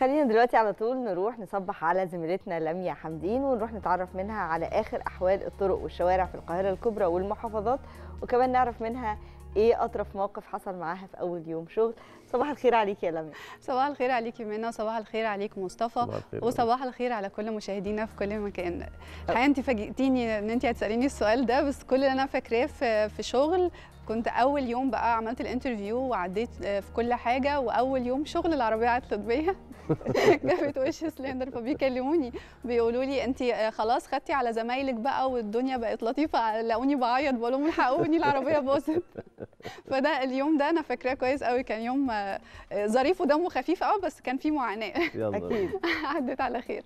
خلينا دلوقتي على طول نروح نصبح على زميلتنا لميا حمدين ونروح نتعرف منها على آخر أحوال الطرق والشوارع في القاهرة الكبرى والمحافظات وكمان نعرف منها ايه اطرف موقف حصل معاها في اول يوم شغل صباح الخير عليك يا لميا صباح الخير عليك يا منى وصباح الخير عليك مصطفى وصباح الخير على كل مشاهدينا في كل مكان الحقيقه أه. انت فاجئتيني ان انت هتساليني السؤال ده بس كل اللي انا فاكراه في في شغل كنت اول يوم بقى عملت الانترفيو وعديت آه، في كل حاجه واول يوم شغل العربيه عطلت بيها جابت وش سلندر فبيكلموني بيقولوا لي انت آه، خلاص خدتي على زمايلك بقى والدنيا بقت لطيفه لاقوني بعيط بقول لهم الحقوني العربيه باظت فده اليوم ده انا فاكراه كويس قوي كان يوم آه، ظريف ودمه خفيف قوي آه، بس كان فيه معاناه اكيد عدت على خير